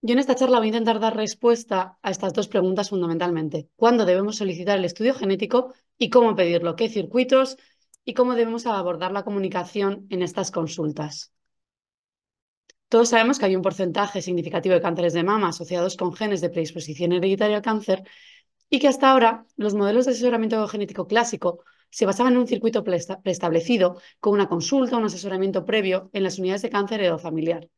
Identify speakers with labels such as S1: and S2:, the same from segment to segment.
S1: Yo en esta charla voy a intentar dar respuesta a estas dos preguntas fundamentalmente. ¿Cuándo debemos solicitar el estudio genético y cómo pedirlo? ¿Qué circuitos? ¿Y cómo debemos abordar la comunicación en estas consultas? Todos sabemos que hay un porcentaje significativo de cánceres de mama asociados con genes de predisposición hereditaria al cáncer y que hasta ahora los modelos de asesoramiento genético clásico se basaban en un circuito preestablecido con una consulta, un asesoramiento previo en las unidades de cáncer familiar.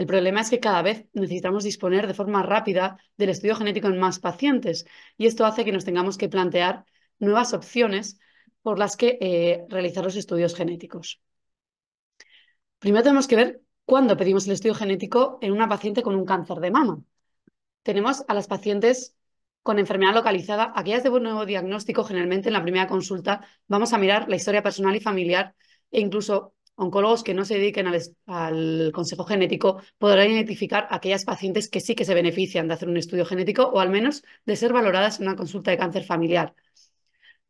S1: El problema es que cada vez necesitamos disponer de forma rápida del estudio genético en más pacientes y esto hace que nos tengamos que plantear nuevas opciones por las que eh, realizar los estudios genéticos. Primero tenemos que ver cuándo pedimos el estudio genético en una paciente con un cáncer de mama. Tenemos a las pacientes con enfermedad localizada, aquellas de buen nuevo diagnóstico, generalmente en la primera consulta vamos a mirar la historia personal y familiar e incluso oncólogos que no se dediquen al, consejo genético podrán identificar aquellas pacientes que sí que se benefician de hacer un estudio genético o al menos de ser valoradas en una consulta de cáncer familiar.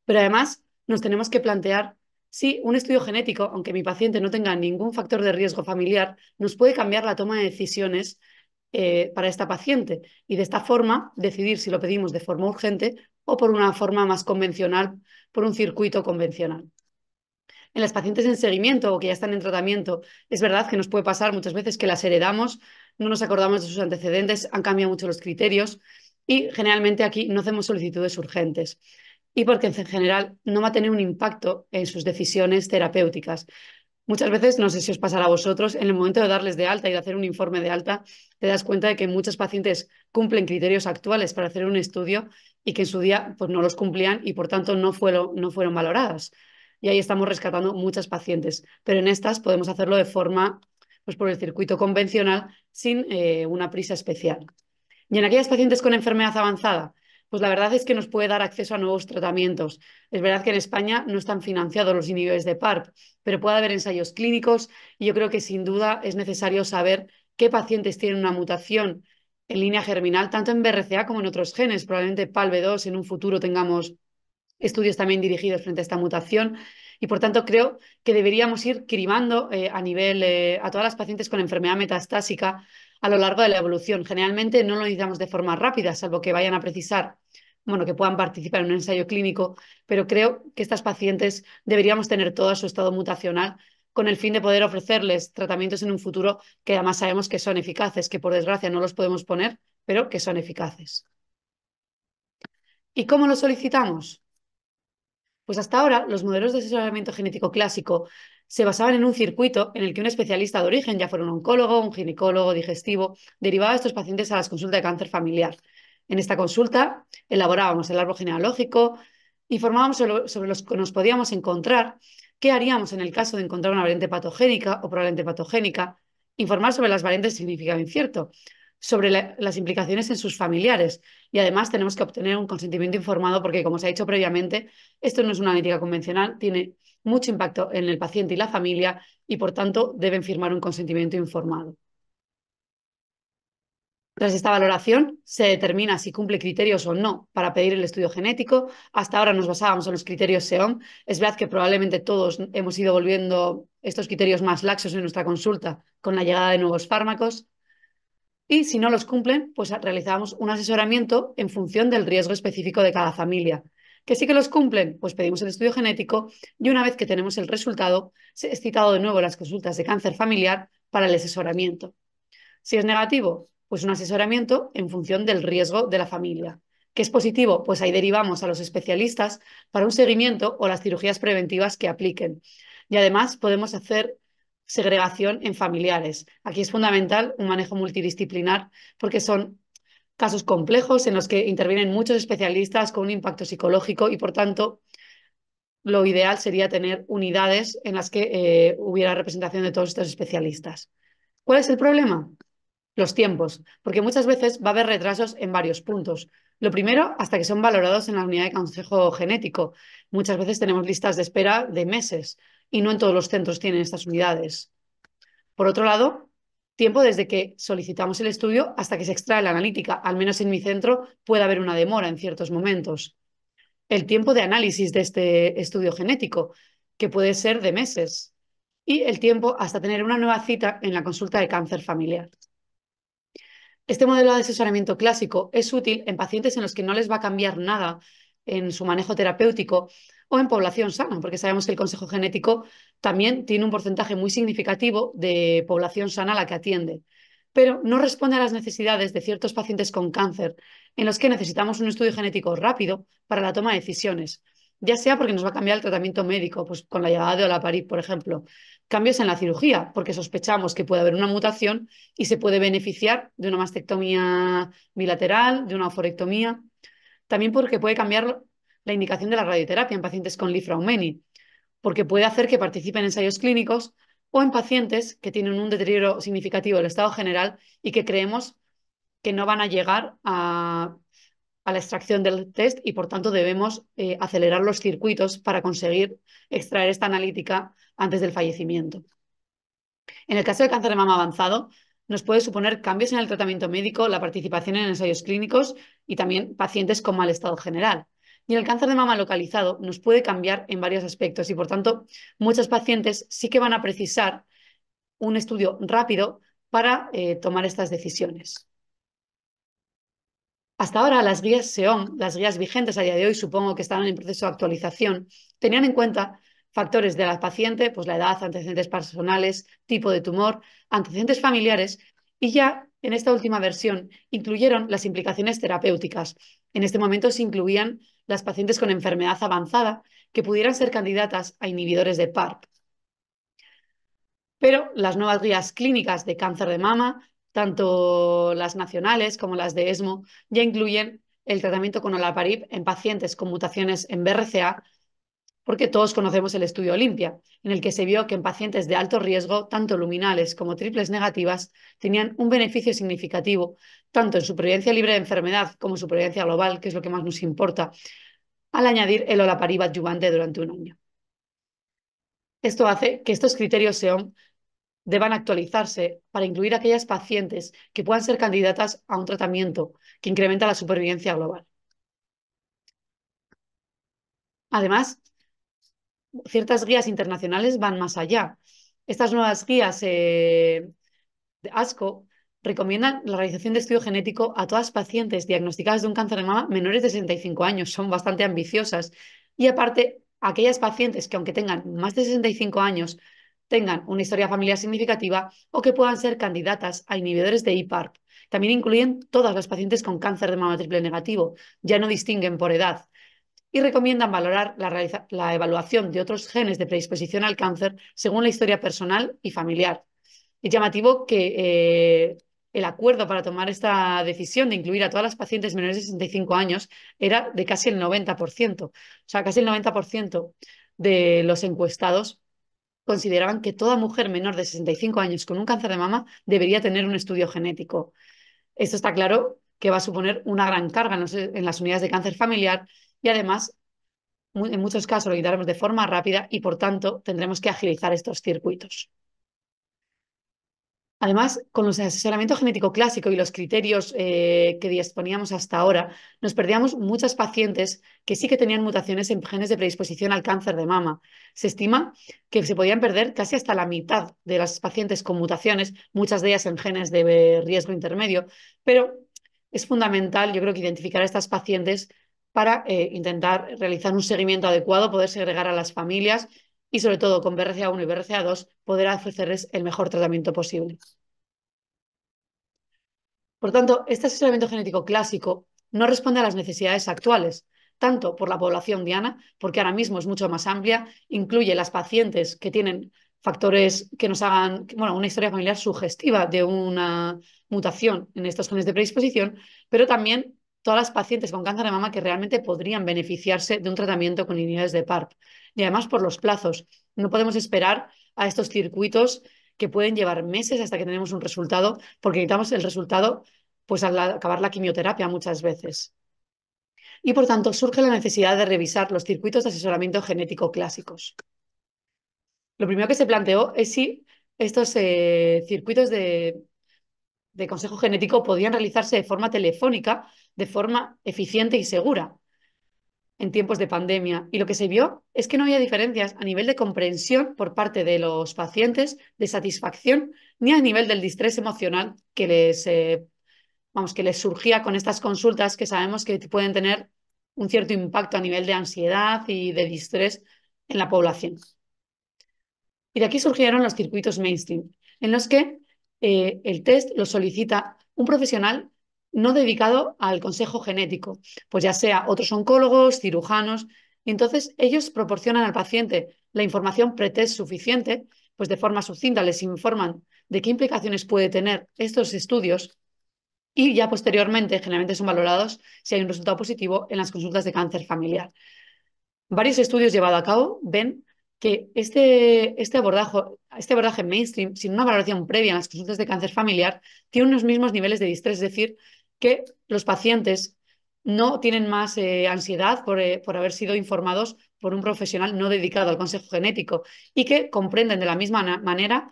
S1: Pero además nos tenemos que plantear si un estudio genético, aunque mi paciente no tenga ningún factor de riesgo familiar, nos puede cambiar la toma de decisiones eh, para esta paciente y de esta forma decidir si lo pedimos de forma urgente o por una forma más convencional, por un circuito convencional en las pacientes en seguimiento o que ya están en tratamiento, es verdad que nos puede pasar muchas veces que las heredamos, no nos acordamos de sus antecedentes, han cambiado mucho los criterios y generalmente aquí no hacemos solicitudes urgentes y porque en general no va a tener un impacto en sus decisiones terapéuticas. Muchas veces, no sé si os pasará a vosotros, en el momento de darles de alta y de hacer un informe de alta, te das cuenta de que muchas pacientes cumplen criterios actuales para hacer un estudio y que en su día pues, no los cumplían y por tanto no fueron, no fueron valoradas y ahí estamos rescatando muchas pacientes. Pero en estas podemos hacerlo de forma, pues por el circuito convencional, sin eh, una prisa especial. Y en aquellas pacientes con enfermedad avanzada, pues la verdad es que nos puede dar acceso a nuevos tratamientos. Es verdad que en España no están financiados los inhibidores de PARP, pero puede haber ensayos clínicos y yo creo que sin duda es necesario saber qué pacientes tienen una mutación en línea germinal, tanto en BRCA como en otros genes. Probablemente PALB2 en un futuro tengamos estudios también dirigidos frente a esta mutación. Y por tanto, creo que deberíamos ir cribando eh, a nivel eh, a todas las pacientes con enfermedad metastásica a lo largo de la evolución. Generalmente no lo necesitamos de forma rápida, salvo que vayan a precisar, bueno, que puedan participar en un ensayo clínico, pero creo que estas pacientes deberíamos tener todo su estado mutacional con el fin de poder ofrecerles tratamientos en un futuro que además sabemos que son eficaces, que por desgracia no los podemos poner, pero que son eficaces. ¿Y cómo lo solicitamos? Pues hasta ahora los modelos de asesoramiento genético clásico se basaban en un circuito en el que un especialista de origen, ya fuera un oncólogo, un ginecólogo, digestivo, derivaba a estos pacientes a las consultas de cáncer familiar. En esta consulta elaborábamos el árbol genealógico, informábamos sobre, los que nos podíamos encontrar, qué haríamos en el caso de encontrar una variante patogénica o probablemente patogénica, informar sobre las variantes significaba incierto, sobre las implicaciones en sus familiares. Y además tenemos que obtener un consentimiento informado porque, como se ha dicho previamente, esto no es una médica convencional, tiene mucho impacto en el paciente y la familia y, por tanto, deben firmar un consentimiento informado. Tras esta valoración, se determina si cumple criterios o no para pedir el estudio genético. Hasta ahora nos basábamos en los criterios SEOM. Es verdad que probablemente todos hemos ido volviendo estos criterios más laxos en nuestra consulta con la llegada de nuevos fármacos, y si no los cumplen, pues realizamos un asesoramiento en función del riesgo específico de cada familia. Que sí que los cumplen, pues pedimos el estudio genético y una vez que tenemos el resultado, se es citado de nuevo las consultas de cáncer familiar para el asesoramiento. Si es negativo, pues un asesoramiento en función del riesgo de la familia. Que es positivo, pues ahí derivamos a los especialistas para un seguimiento o las cirugías preventivas que apliquen. Y además podemos hacer segregación en familiares. Aquí es fundamental un manejo multidisciplinar porque son casos complejos en los que intervienen muchos especialistas con un impacto psicológico y, por tanto, lo ideal sería tener unidades en las que eh, hubiera representación de todos estos especialistas. ¿Cuál es el problema? Los tiempos, porque muchas veces va a haber retrasos en varios puntos. Lo primero, hasta que son valorados en la unidad de consejo genético. Muchas veces tenemos listas de espera de meses y no en todos los centros tienen estas unidades. Por otro lado, tiempo desde que solicitamos el estudio hasta que se extrae la analítica. Al menos en mi centro puede haber una demora en ciertos momentos. El tiempo de análisis de este estudio genético, que puede ser de meses. Y el tiempo hasta tener una nueva cita en la consulta de cáncer familiar. Este modelo de asesoramiento clásico es útil en pacientes en los que no les va a cambiar nada en su manejo terapéutico, o en población sana, porque sabemos que el Consejo Genético también tiene un porcentaje muy significativo de población sana a la que atiende, pero no responde a las necesidades de ciertos pacientes con cáncer, en los que necesitamos un estudio genético rápido para la toma de decisiones, ya sea porque nos va a cambiar el tratamiento médico, pues con la llegada de olaparib, por ejemplo, cambios en la cirugía, porque sospechamos que puede haber una mutación y se puede beneficiar de una mastectomía bilateral, de una oforectomía. también porque puede cambiar la indicación de la radioterapia en pacientes con Lifraumeni, porque puede hacer que participen en ensayos clínicos o en pacientes que tienen un deterioro significativo del estado general y que creemos que no van a llegar a, la extracción del test y por tanto debemos eh, acelerar los circuitos para conseguir extraer esta analítica antes del fallecimiento. En el caso del cáncer de mama avanzado, nos puede suponer cambios en el tratamiento médico, la participación en ensayos clínicos y también pacientes con mal estado general. Y el cáncer de mama localizado nos puede cambiar en varios aspectos y, por tanto, muchas pacientes sí que van a precisar un estudio rápido para eh, tomar estas decisiones. Hasta ahora, las guías SEOM, las guías vigentes a día de hoy, supongo que están en proceso de actualización, tenían en cuenta factores de la paciente, pues la edad, antecedentes personales, tipo de tumor, antecedentes familiares, y ya en esta última versión incluyeron las implicaciones terapéuticas. En este momento se incluían las pacientes con enfermedad avanzada que pudieran ser candidatas a inhibidores de PARP. Pero las nuevas guías clínicas de cáncer de mama, tanto las nacionales como las de ESMO, ya incluyen el tratamiento con olaparib en pacientes con mutaciones en BRCA porque todos conocemos el estudio Olimpia, en el que se vio que en pacientes de alto riesgo, tanto luminales como triples negativas, tenían un beneficio significativo, tanto en supervivencia libre de enfermedad como supervivencia global, que es lo que más nos importa, al añadir el olaparib adyuvante durante un año. Esto hace que estos criterios SEOM deban actualizarse para incluir aquellas pacientes que puedan ser candidatas a un tratamiento que incrementa la supervivencia global. Además, ciertas guías internacionales van más allá. Estas nuevas guías eh, de ASCO recomiendan la realización de estudio genético a todas pacientes diagnosticadas de un cáncer de mama menores de 65 años. Son bastante ambiciosas. Y aparte, aquellas pacientes que aunque tengan más de 65 años, tengan una historia familiar significativa o que puedan ser candidatas a inhibidores de IPARP. También incluyen todas las pacientes con cáncer de mama triple negativo. Ya no distinguen por edad y recomiendan valorar la, evaluación de otros genes de predisposición al cáncer según la historia personal y familiar. Es llamativo que eh, el acuerdo para tomar esta decisión de incluir a todas las pacientes menores de 65 años era de casi el 90%. O sea, casi el 90% de los encuestados consideraban que toda mujer menor de 65 años con un cáncer de mama debería tener un estudio genético. Esto está claro que va a suponer una gran carga en las unidades de cáncer familiar y además en muchos casos lo quitaremos de forma rápida y por tanto tendremos que agilizar estos circuitos. Además, con los asesoramiento genético clásico y los criterios eh, que disponíamos hasta ahora, nos perdíamos muchas pacientes que sí que tenían mutaciones en genes de predisposición al cáncer de mama. Se estima que se podían perder casi hasta la mitad de las pacientes con mutaciones, muchas de ellas en genes de eh, riesgo intermedio, pero es fundamental, yo creo, que identificar a estas pacientes para eh, intentar realizar un seguimiento adecuado, poder segregar a las familias y sobre todo con BRCA1 y BRCA2 poder ofrecerles el mejor tratamiento posible. Por tanto, este asesoramiento genético clásico no responde a las necesidades actuales, tanto por la población diana, porque ahora mismo es mucho más amplia, incluye las pacientes que tienen factores que nos hagan, bueno, una historia familiar sugestiva de una mutación en estos genes de predisposición, pero también todas las pacientes con cáncer de mama que realmente podrían beneficiarse de un tratamiento con inhibidores de PARP. Y además por los plazos. No podemos esperar a estos circuitos que pueden llevar meses hasta que tenemos un resultado, porque necesitamos el resultado pues al acabar la quimioterapia muchas veces. Y por tanto surge la necesidad de revisar los circuitos de asesoramiento genético clásicos. Lo primero que se planteó es si estos eh, circuitos de, de consejo genético podían realizarse de forma telefónica de forma eficiente y segura en tiempos de pandemia. Y lo que se vio es que no había diferencias a nivel de comprensión por parte de los pacientes, de satisfacción, ni a nivel del distrés emocional que les, eh, vamos, que les surgía con estas consultas que sabemos que pueden tener un cierto impacto a nivel de ansiedad y de distrés en la población. Y de aquí surgieron los circuitos mainstream, en los que eh, el test lo solicita un profesional no dedicado al consejo genético, pues ya sea otros oncólogos, cirujanos. Entonces, ellos proporcionan al paciente la información pretest suficiente, pues de forma sucinta les informan de qué implicaciones puede tener estos estudios y ya posteriormente generalmente son valorados si hay un resultado positivo en las consultas de cáncer familiar. Varios estudios llevados a cabo ven que este, este, abordaje, este abordaje mainstream, sin una valoración previa en las consultas de cáncer familiar, tiene unos mismos niveles de distrés, es decir, que los pacientes no tienen más eh, ansiedad por, eh, por, haber sido informados por un profesional no dedicado al consejo genético y que comprenden de la misma manera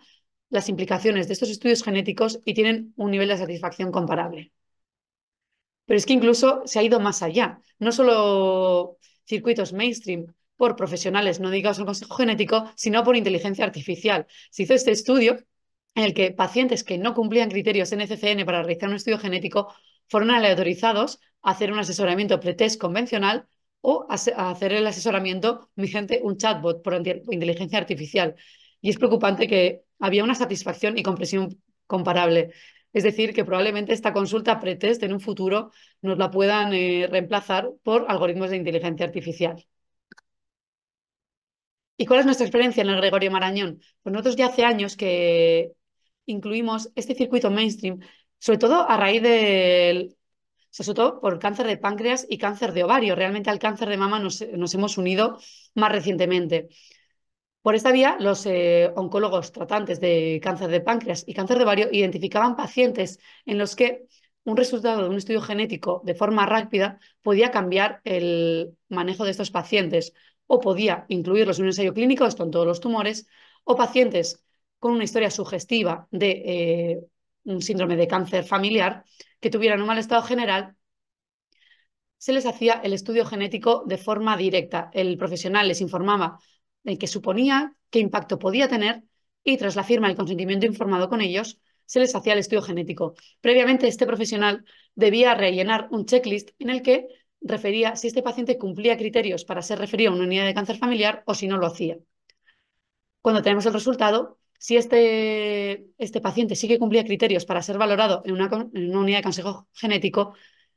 S1: las implicaciones de estos estudios genéticos y tienen un nivel de satisfacción comparable. Pero es que incluso se ha ido más allá, no solo circuitos mainstream por profesionales no dedicados al consejo genético, sino por inteligencia artificial. Se hizo este estudio en el que pacientes que no cumplían criterios NCCN para realizar un estudio genético fueron aleatorizados a hacer un asesoramiento pretest convencional o a hacer el asesoramiento mediante un chatbot por inteligencia artificial. Y es preocupante que había una satisfacción y compresión comparable. Es decir, que probablemente esta consulta pretest en un futuro nos la puedan eh, reemplazar por algoritmos de inteligencia artificial. ¿Y cuál es nuestra experiencia en el Gregorio Marañón? Pues nosotros ya hace años que incluimos este circuito mainstream sobre todo a raíz del, por cáncer de páncreas y cáncer de ovario. Realmente al cáncer de mama nos, hemos unido más recientemente. Por esta vía, los eh, oncólogos tratantes de cáncer de páncreas y cáncer de ovario identificaban pacientes en los que un resultado de un estudio genético de forma rápida podía cambiar el manejo de estos pacientes o podía incluirlos en un ensayo clínico, esto en todos los tumores, o pacientes con una historia sugestiva de eh, un síndrome de cáncer familiar, que tuvieran un mal estado general, se les hacía el estudio genético de forma directa. El profesional les informaba de qué suponía, qué impacto podía tener y tras la firma del consentimiento informado con ellos, se les hacía el estudio genético. Previamente, este profesional debía rellenar un checklist en el que refería si este paciente cumplía criterios para ser referido a una unidad de cáncer familiar o si no lo hacía. Cuando tenemos el resultado, si este, este, paciente sí que cumplía criterios para ser valorado en una, en una unidad de consejo genético,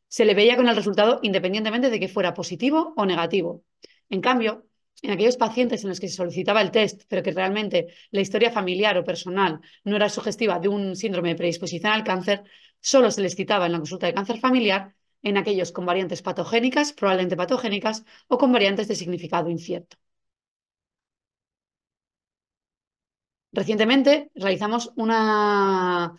S1: se le veía con el resultado independientemente de que fuera positivo o negativo. En cambio, en aquellos pacientes en los que se solicitaba el test, pero que realmente la historia familiar o personal no era sugestiva de un síndrome de predisposición al cáncer, solo se les citaba en la consulta de cáncer familiar en aquellos con variantes patogénicas, probablemente patogénicas, o con variantes de significado incierto. Recientemente realizamos una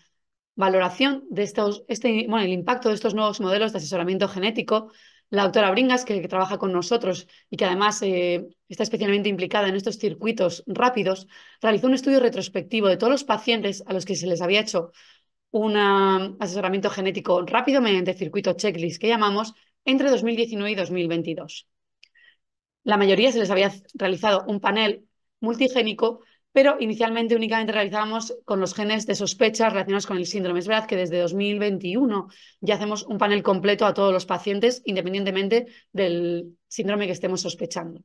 S1: valoración de estos, este, el impacto de estos nuevos modelos de asesoramiento genético. La doctora Bringas, que, trabaja con nosotros y que además eh, está especialmente implicada en estos circuitos rápidos, realizó un estudio retrospectivo de todos los pacientes a los que se les había hecho un um, asesoramiento genético rápido mediante circuito checklist que llamamos entre 2019 y 2022. La mayoría se les había realizado un panel multigénico pero inicialmente únicamente realizábamos con los genes de sospecha relacionados con el síndrome. Es verdad que desde 2021 ya hacemos un panel completo a todos los pacientes, independientemente del síndrome que estemos sospechando.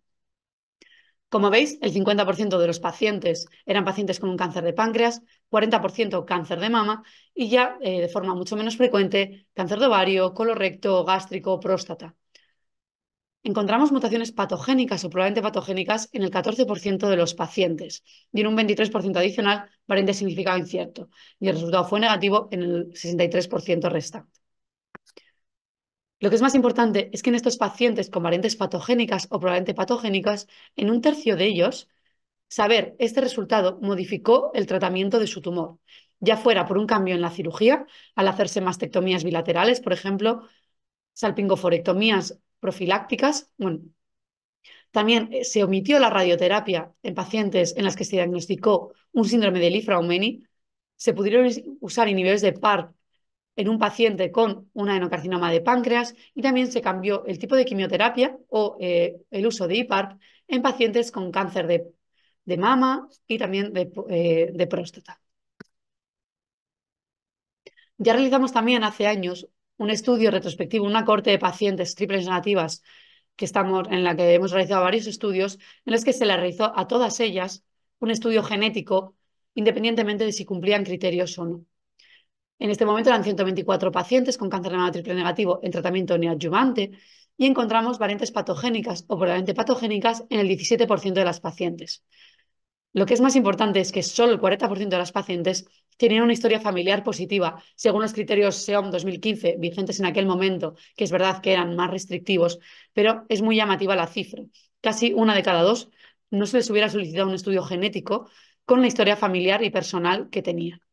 S1: Como veis, el 50% de los pacientes eran pacientes con un cáncer de páncreas, 40% cáncer de mama y ya eh, de forma mucho menos frecuente cáncer de ovario, colorecto, gástrico, próstata. Encontramos mutaciones patogénicas o probablemente patogénicas en el 14% de los pacientes y en un 23% adicional variante significado incierto. Y el resultado fue negativo en el 63% restante. Lo que es más importante es que en estos pacientes con variantes patogénicas o probablemente patogénicas, en un tercio de ellos, saber este resultado modificó el tratamiento de su tumor, ya fuera por un cambio en la cirugía, al hacerse mastectomías bilaterales, por ejemplo, salpingoforectomías profilácticas. Bueno, también eh, se omitió la radioterapia en pacientes en las que se diagnosticó un síndrome de Lifraumeni. Se pudieron usar inhibidores de PARP en un paciente con una adenocarcinoma de páncreas y también se cambió el tipo de quimioterapia o eh, el uso de IPARP en pacientes con cáncer de, mama y también de, eh, de próstata. Ya realizamos también hace años un estudio retrospectivo, una corte de pacientes triples negativas que estamos, en la que hemos realizado varios estudios, en los que se le realizó a todas ellas un estudio genético, independientemente de si cumplían criterios o no. En este momento eran 124 pacientes con cáncer de mama triple negativo en tratamiento neoadyuvante y encontramos variantes patogénicas o probablemente patogénicas en el 17% de las pacientes. Lo que es más importante es que solo el 40% de las pacientes tenían una historia familiar positiva, según los criterios SEOM 2015 vigentes en aquel momento, que es verdad que eran más restrictivos, pero es muy llamativa la cifra. Casi una de cada dos no se les hubiera solicitado un estudio genético con la historia familiar y personal que tenían.